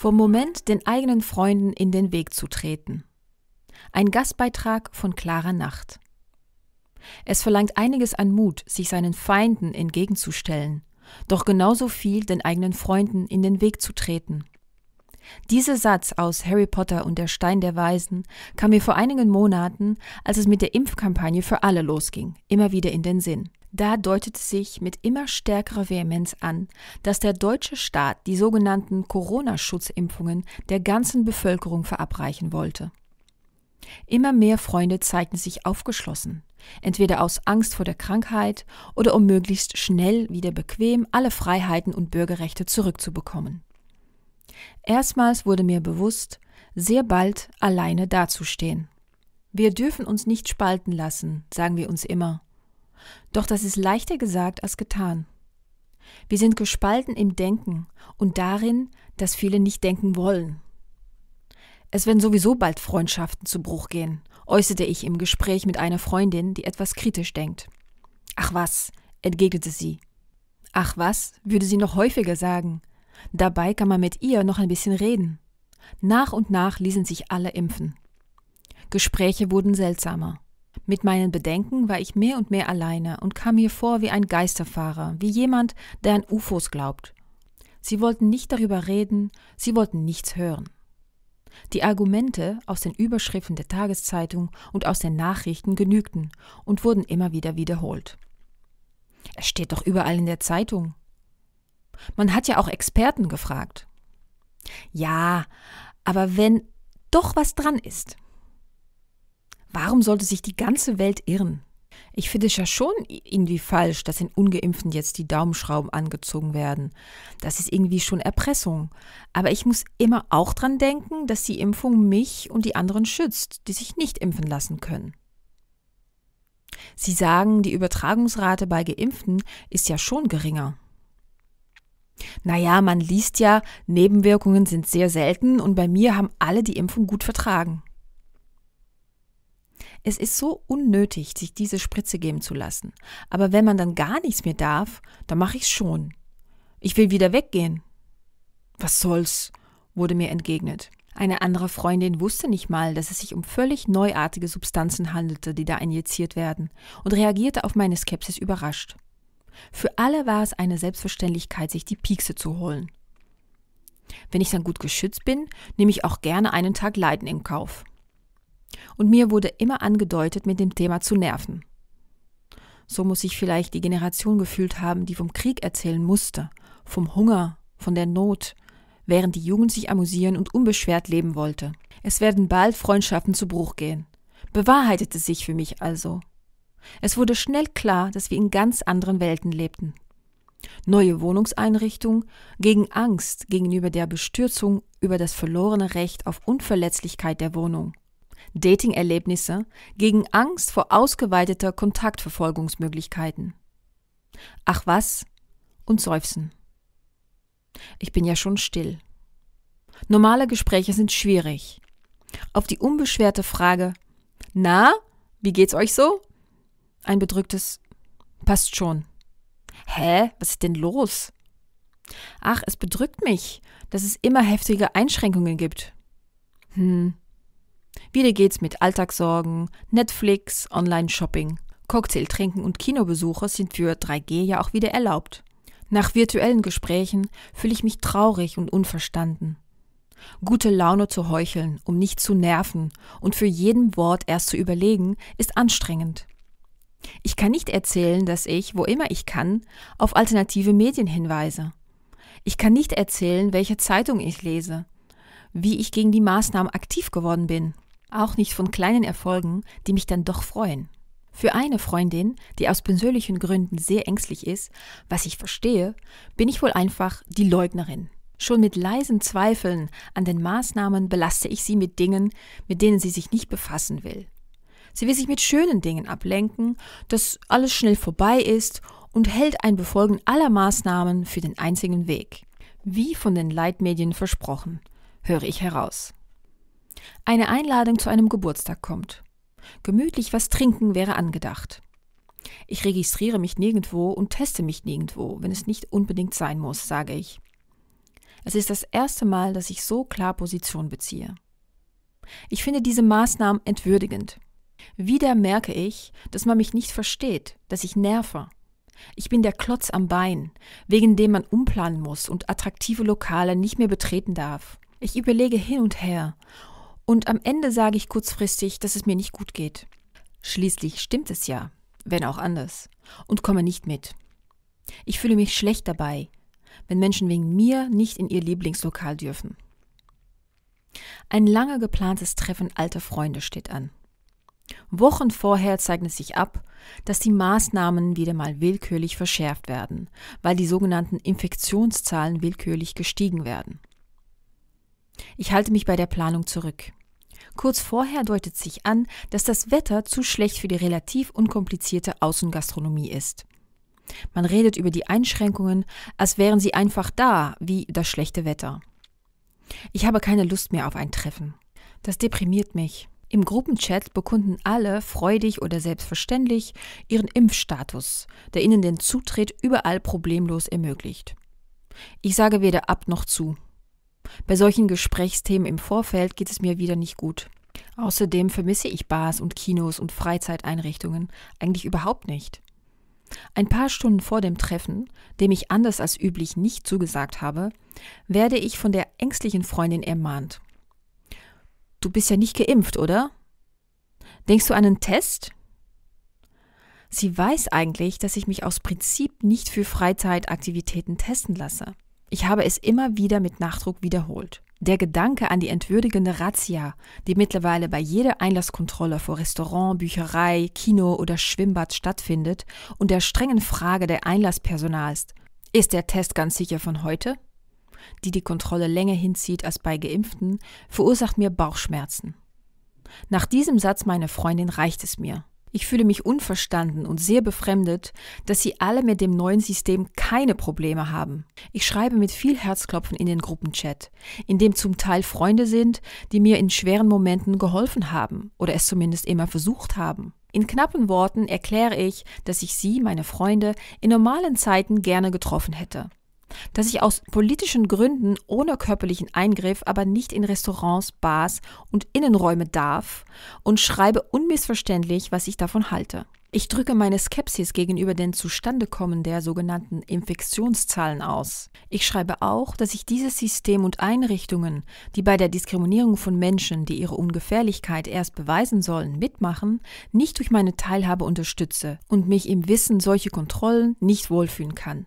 Vom Moment den eigenen Freunden in den Weg zu treten. Ein Gastbeitrag von Clara Nacht. Es verlangt einiges an Mut, sich seinen Feinden entgegenzustellen, doch genauso viel den eigenen Freunden in den Weg zu treten. Dieser Satz aus Harry Potter und der Stein der Weisen kam mir vor einigen Monaten, als es mit der Impfkampagne für alle losging, immer wieder in den Sinn. Da deutet sich mit immer stärkerer Vehemenz an, dass der deutsche Staat die sogenannten Corona-Schutzimpfungen der ganzen Bevölkerung verabreichen wollte. Immer mehr Freunde zeigten sich aufgeschlossen, entweder aus Angst vor der Krankheit oder um möglichst schnell wieder bequem alle Freiheiten und Bürgerrechte zurückzubekommen. Erstmals wurde mir bewusst, sehr bald alleine dazustehen. Wir dürfen uns nicht spalten lassen, sagen wir uns immer. Doch das ist leichter gesagt als getan. Wir sind gespalten im Denken und darin, dass viele nicht denken wollen. Es werden sowieso bald Freundschaften zu Bruch gehen, äußerte ich im Gespräch mit einer Freundin, die etwas kritisch denkt. Ach was, entgegnete sie. Ach was, würde sie noch häufiger sagen. Dabei kann man mit ihr noch ein bisschen reden. Nach und nach ließen sich alle impfen. Gespräche wurden seltsamer. Mit meinen Bedenken war ich mehr und mehr alleine und kam mir vor wie ein Geisterfahrer, wie jemand, der an UFOs glaubt. Sie wollten nicht darüber reden, sie wollten nichts hören. Die Argumente aus den Überschriften der Tageszeitung und aus den Nachrichten genügten und wurden immer wieder wiederholt. Es steht doch überall in der Zeitung. Man hat ja auch Experten gefragt. Ja, aber wenn doch was dran ist, Warum sollte sich die ganze Welt irren? Ich finde es ja schon irgendwie falsch, dass den Ungeimpften jetzt die Daumenschrauben angezogen werden. Das ist irgendwie schon Erpressung. Aber ich muss immer auch dran denken, dass die Impfung mich und die anderen schützt, die sich nicht impfen lassen können. Sie sagen, die Übertragungsrate bei Geimpften ist ja schon geringer. Naja, man liest ja, Nebenwirkungen sind sehr selten und bei mir haben alle die Impfung gut vertragen. Es ist so unnötig, sich diese Spritze geben zu lassen. Aber wenn man dann gar nichts mehr darf, dann mache ich es schon. Ich will wieder weggehen. Was soll's? wurde mir entgegnet. Eine andere Freundin wusste nicht mal, dass es sich um völlig neuartige Substanzen handelte, die da injiziert werden, und reagierte auf meine Skepsis überrascht. Für alle war es eine Selbstverständlichkeit, sich die Piekse zu holen. Wenn ich dann gut geschützt bin, nehme ich auch gerne einen Tag Leiden in Kauf. Und mir wurde immer angedeutet, mit dem Thema zu nerven. So muss ich vielleicht die Generation gefühlt haben, die vom Krieg erzählen musste, vom Hunger, von der Not, während die Jugend sich amüsieren und unbeschwert leben wollte. Es werden bald Freundschaften zu Bruch gehen. Bewahrheitete sich für mich also. Es wurde schnell klar, dass wir in ganz anderen Welten lebten. Neue Wohnungseinrichtung gegen Angst gegenüber der Bestürzung über das verlorene Recht auf Unverletzlichkeit der Wohnung Dating-Erlebnisse gegen Angst vor ausgeweiteter Kontaktverfolgungsmöglichkeiten. Ach was und seufzen. Ich bin ja schon still. Normale Gespräche sind schwierig. Auf die unbeschwerte Frage, na, wie geht's euch so? Ein bedrücktes, passt schon. Hä, was ist denn los? Ach, es bedrückt mich, dass es immer heftige Einschränkungen gibt. Hm, wieder geht's mit Alltagssorgen, Netflix, Online-Shopping. Cocktail trinken und Kinobesuche sind für 3G ja auch wieder erlaubt. Nach virtuellen Gesprächen fühle ich mich traurig und unverstanden. Gute Laune zu heucheln, um nicht zu nerven und für jedem Wort erst zu überlegen, ist anstrengend. Ich kann nicht erzählen, dass ich, wo immer ich kann, auf alternative Medien hinweise. Ich kann nicht erzählen, welche Zeitung ich lese, wie ich gegen die Maßnahmen aktiv geworden bin. Auch nicht von kleinen Erfolgen, die mich dann doch freuen. Für eine Freundin, die aus persönlichen Gründen sehr ängstlich ist, was ich verstehe, bin ich wohl einfach die Leugnerin. Schon mit leisen Zweifeln an den Maßnahmen belaste ich sie mit Dingen, mit denen sie sich nicht befassen will. Sie will sich mit schönen Dingen ablenken, dass alles schnell vorbei ist und hält ein Befolgen aller Maßnahmen für den einzigen Weg. Wie von den Leitmedien versprochen, höre ich heraus. Eine Einladung zu einem Geburtstag kommt. Gemütlich was trinken wäre angedacht. Ich registriere mich nirgendwo und teste mich nirgendwo, wenn es nicht unbedingt sein muss, sage ich. Es ist das erste Mal, dass ich so klar Position beziehe. Ich finde diese Maßnahmen entwürdigend. Wieder merke ich, dass man mich nicht versteht, dass ich nerve. Ich bin der Klotz am Bein, wegen dem man umplanen muss und attraktive Lokale nicht mehr betreten darf. Ich überlege hin und her und am Ende sage ich kurzfristig, dass es mir nicht gut geht. Schließlich stimmt es ja, wenn auch anders, und komme nicht mit. Ich fühle mich schlecht dabei, wenn Menschen wegen mir nicht in ihr Lieblingslokal dürfen. Ein lange geplantes Treffen alter Freunde steht an. Wochen vorher zeigt es sich ab, dass die Maßnahmen wieder mal willkürlich verschärft werden, weil die sogenannten Infektionszahlen willkürlich gestiegen werden. Ich halte mich bei der Planung zurück. Kurz vorher deutet sich an, dass das Wetter zu schlecht für die relativ unkomplizierte Außengastronomie ist. Man redet über die Einschränkungen, als wären sie einfach da, wie das schlechte Wetter. Ich habe keine Lust mehr auf ein Treffen. Das deprimiert mich. Im Gruppenchat bekunden alle freudig oder selbstverständlich ihren Impfstatus, der ihnen den Zutritt überall problemlos ermöglicht. Ich sage weder ab noch zu. Bei solchen Gesprächsthemen im Vorfeld geht es mir wieder nicht gut. Außerdem vermisse ich Bars und Kinos und Freizeiteinrichtungen eigentlich überhaupt nicht. Ein paar Stunden vor dem Treffen, dem ich anders als üblich nicht zugesagt habe, werde ich von der ängstlichen Freundin ermahnt. Du bist ja nicht geimpft, oder? Denkst du an einen Test? Sie weiß eigentlich, dass ich mich aus Prinzip nicht für Freizeitaktivitäten testen lasse. Ich habe es immer wieder mit Nachdruck wiederholt. Der Gedanke an die entwürdigende Razzia, die mittlerweile bei jeder Einlasskontrolle vor Restaurant, Bücherei, Kino oder Schwimmbad stattfindet, und der strengen Frage der Einlasspersonals, ist der Test ganz sicher von heute? Die die Kontrolle länger hinzieht als bei Geimpften, verursacht mir Bauchschmerzen. Nach diesem Satz meiner Freundin reicht es mir. Ich fühle mich unverstanden und sehr befremdet, dass Sie alle mit dem neuen System keine Probleme haben. Ich schreibe mit viel Herzklopfen in den Gruppenchat, in dem zum Teil Freunde sind, die mir in schweren Momenten geholfen haben oder es zumindest immer versucht haben. In knappen Worten erkläre ich, dass ich Sie, meine Freunde, in normalen Zeiten gerne getroffen hätte dass ich aus politischen Gründen ohne körperlichen Eingriff aber nicht in Restaurants, Bars und Innenräume darf und schreibe unmissverständlich, was ich davon halte. Ich drücke meine Skepsis gegenüber dem Zustandekommen der sogenannten Infektionszahlen aus. Ich schreibe auch, dass ich dieses System und Einrichtungen, die bei der Diskriminierung von Menschen, die ihre Ungefährlichkeit erst beweisen sollen, mitmachen, nicht durch meine Teilhabe unterstütze und mich im Wissen solche Kontrollen nicht wohlfühlen kann.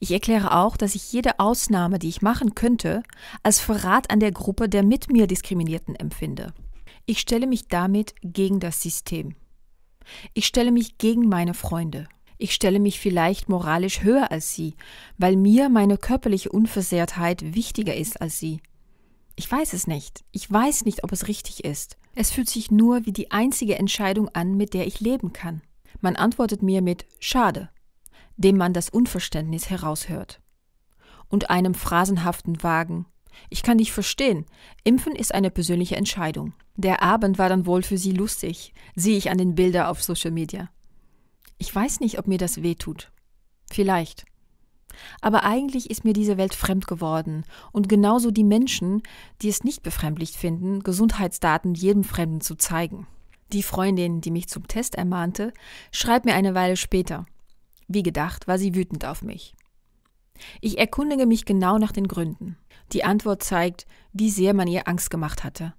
Ich erkläre auch, dass ich jede Ausnahme, die ich machen könnte, als Verrat an der Gruppe der mit mir Diskriminierten empfinde. Ich stelle mich damit gegen das System. Ich stelle mich gegen meine Freunde. Ich stelle mich vielleicht moralisch höher als sie, weil mir meine körperliche Unversehrtheit wichtiger ist als sie. Ich weiß es nicht. Ich weiß nicht, ob es richtig ist. Es fühlt sich nur wie die einzige Entscheidung an, mit der ich leben kann. Man antwortet mir mit Schade dem man das Unverständnis heraushört. Und einem phrasenhaften Wagen. Ich kann dich verstehen. Impfen ist eine persönliche Entscheidung. Der Abend war dann wohl für sie lustig, sehe ich an den Bildern auf Social Media. Ich weiß nicht, ob mir das weh tut. Vielleicht. Aber eigentlich ist mir diese Welt fremd geworden und genauso die Menschen, die es nicht befremdlich finden, Gesundheitsdaten jedem Fremden zu zeigen. Die Freundin, die mich zum Test ermahnte, schreibt mir eine Weile später. Wie gedacht, war sie wütend auf mich. Ich erkundige mich genau nach den Gründen. Die Antwort zeigt, wie sehr man ihr Angst gemacht hatte,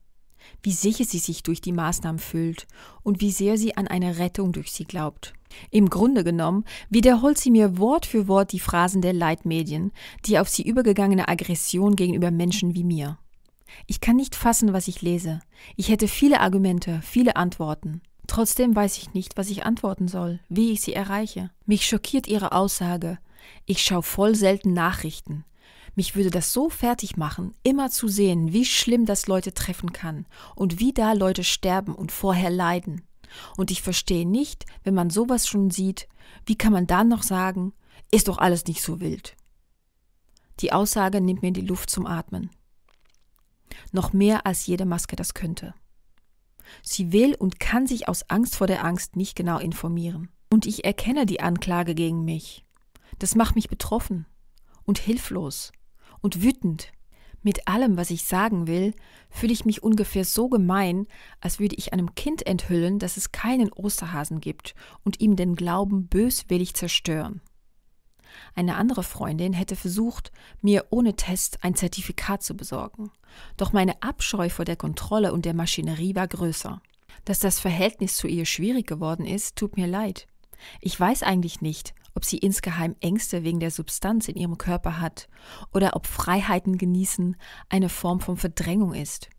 wie sicher sie sich durch die Maßnahmen fühlt und wie sehr sie an eine Rettung durch sie glaubt. Im Grunde genommen wiederholt sie mir Wort für Wort die Phrasen der Leitmedien, die auf sie übergegangene Aggression gegenüber Menschen wie mir. Ich kann nicht fassen, was ich lese. Ich hätte viele Argumente, viele Antworten. Trotzdem weiß ich nicht, was ich antworten soll, wie ich sie erreiche. Mich schockiert ihre Aussage. Ich schaue voll selten Nachrichten. Mich würde das so fertig machen, immer zu sehen, wie schlimm das Leute treffen kann und wie da Leute sterben und vorher leiden. Und ich verstehe nicht, wenn man sowas schon sieht, wie kann man dann noch sagen, ist doch alles nicht so wild. Die Aussage nimmt mir die Luft zum Atmen. Noch mehr als jede Maske das könnte. Sie will und kann sich aus Angst vor der Angst nicht genau informieren. Und ich erkenne die Anklage gegen mich. Das macht mich betroffen und hilflos und wütend. Mit allem, was ich sagen will, fühle ich mich ungefähr so gemein, als würde ich einem Kind enthüllen, dass es keinen Osterhasen gibt und ihm den Glauben böswillig zerstören. Eine andere Freundin hätte versucht, mir ohne Test ein Zertifikat zu besorgen. Doch meine Abscheu vor der Kontrolle und der Maschinerie war größer. Dass das Verhältnis zu ihr schwierig geworden ist, tut mir leid. Ich weiß eigentlich nicht, ob sie insgeheim Ängste wegen der Substanz in ihrem Körper hat oder ob Freiheiten genießen eine Form von Verdrängung ist.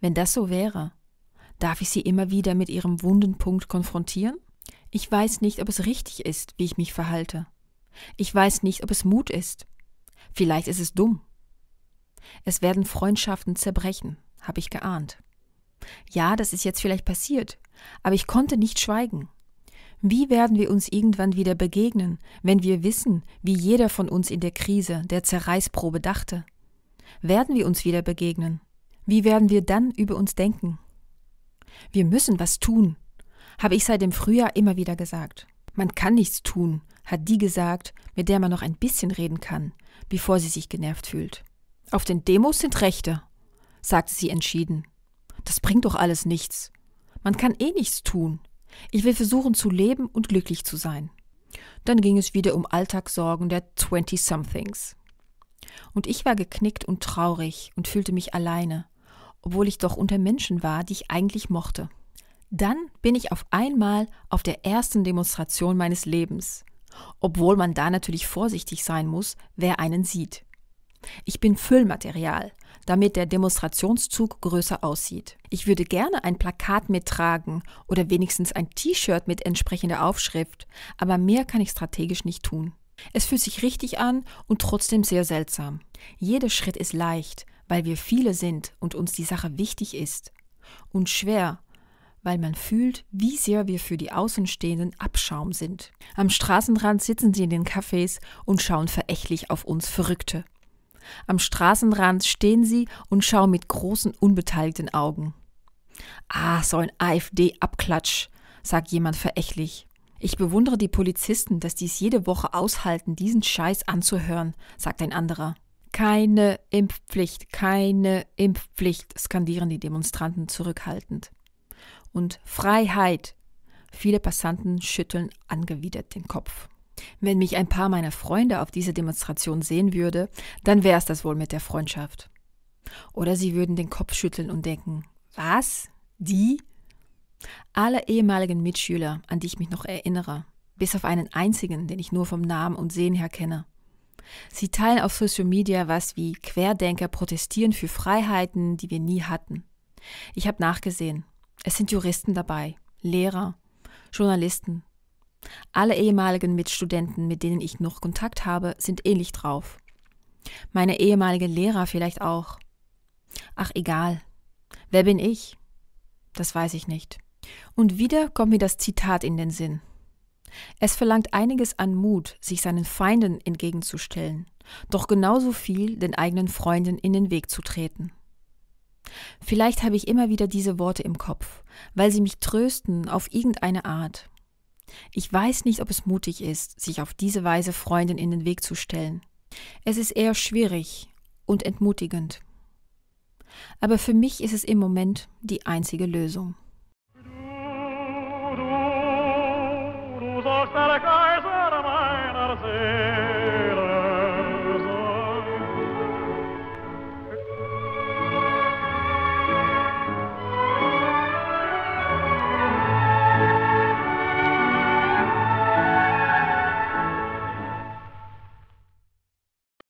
Wenn das so wäre, darf ich sie immer wieder mit ihrem wunden Punkt konfrontieren? Ich weiß nicht, ob es richtig ist, wie ich mich verhalte. Ich weiß nicht, ob es Mut ist. Vielleicht ist es dumm. Es werden Freundschaften zerbrechen, habe ich geahnt. Ja, das ist jetzt vielleicht passiert, aber ich konnte nicht schweigen. Wie werden wir uns irgendwann wieder begegnen, wenn wir wissen, wie jeder von uns in der Krise, der Zerreißprobe dachte? Werden wir uns wieder begegnen? Wie werden wir dann über uns denken? Wir müssen was tun, habe ich seit dem Frühjahr immer wieder gesagt man kann nichts tun, hat die gesagt, mit der man noch ein bisschen reden kann, bevor sie sich genervt fühlt. Auf den Demos sind Rechte, sagte sie entschieden. Das bringt doch alles nichts. Man kann eh nichts tun. Ich will versuchen zu leben und glücklich zu sein. Dann ging es wieder um Alltagssorgen der Twenty-somethings. Und ich war geknickt und traurig und fühlte mich alleine, obwohl ich doch unter Menschen war, die ich eigentlich mochte. Dann bin ich auf einmal auf der ersten Demonstration meines Lebens, obwohl man da natürlich vorsichtig sein muss, wer einen sieht. Ich bin Füllmaterial, damit der Demonstrationszug größer aussieht. Ich würde gerne ein Plakat mittragen oder wenigstens ein T-Shirt mit entsprechender Aufschrift, aber mehr kann ich strategisch nicht tun. Es fühlt sich richtig an und trotzdem sehr seltsam. Jeder Schritt ist leicht, weil wir viele sind und uns die Sache wichtig ist. Und schwer, weil man fühlt, wie sehr wir für die Außenstehenden Abschaum sind. Am Straßenrand sitzen sie in den Cafés und schauen verächtlich auf uns Verrückte. Am Straßenrand stehen sie und schauen mit großen, unbeteiligten Augen. Ah, so ein AfD-Abklatsch, sagt jemand verächtlich. Ich bewundere die Polizisten, dass dies jede Woche aushalten, diesen Scheiß anzuhören, sagt ein anderer. Keine Impfpflicht, keine Impfpflicht, skandieren die Demonstranten zurückhaltend und Freiheit. Viele Passanten schütteln angewidert den Kopf. Wenn mich ein paar meiner Freunde auf dieser Demonstration sehen würde, dann wäre es das wohl mit der Freundschaft. Oder sie würden den Kopf schütteln und denken, was? Die? Alle ehemaligen Mitschüler, an die ich mich noch erinnere, bis auf einen einzigen, den ich nur vom Namen und Sehen her kenne. Sie teilen auf Social Media was wie Querdenker protestieren für Freiheiten, die wir nie hatten. Ich habe nachgesehen. Es sind Juristen dabei, Lehrer, Journalisten. Alle ehemaligen Mitstudenten, mit denen ich noch Kontakt habe, sind ähnlich drauf. Meine ehemaligen Lehrer vielleicht auch. Ach egal. Wer bin ich? Das weiß ich nicht. Und wieder kommt mir das Zitat in den Sinn. Es verlangt einiges an Mut, sich seinen Feinden entgegenzustellen, doch genauso viel den eigenen Freunden in den Weg zu treten. Vielleicht habe ich immer wieder diese Worte im Kopf, weil sie mich trösten auf irgendeine Art. Ich weiß nicht, ob es mutig ist, sich auf diese Weise Freunden in den Weg zu stellen. Es ist eher schwierig und entmutigend. Aber für mich ist es im Moment die einzige Lösung. Du, du, du sollst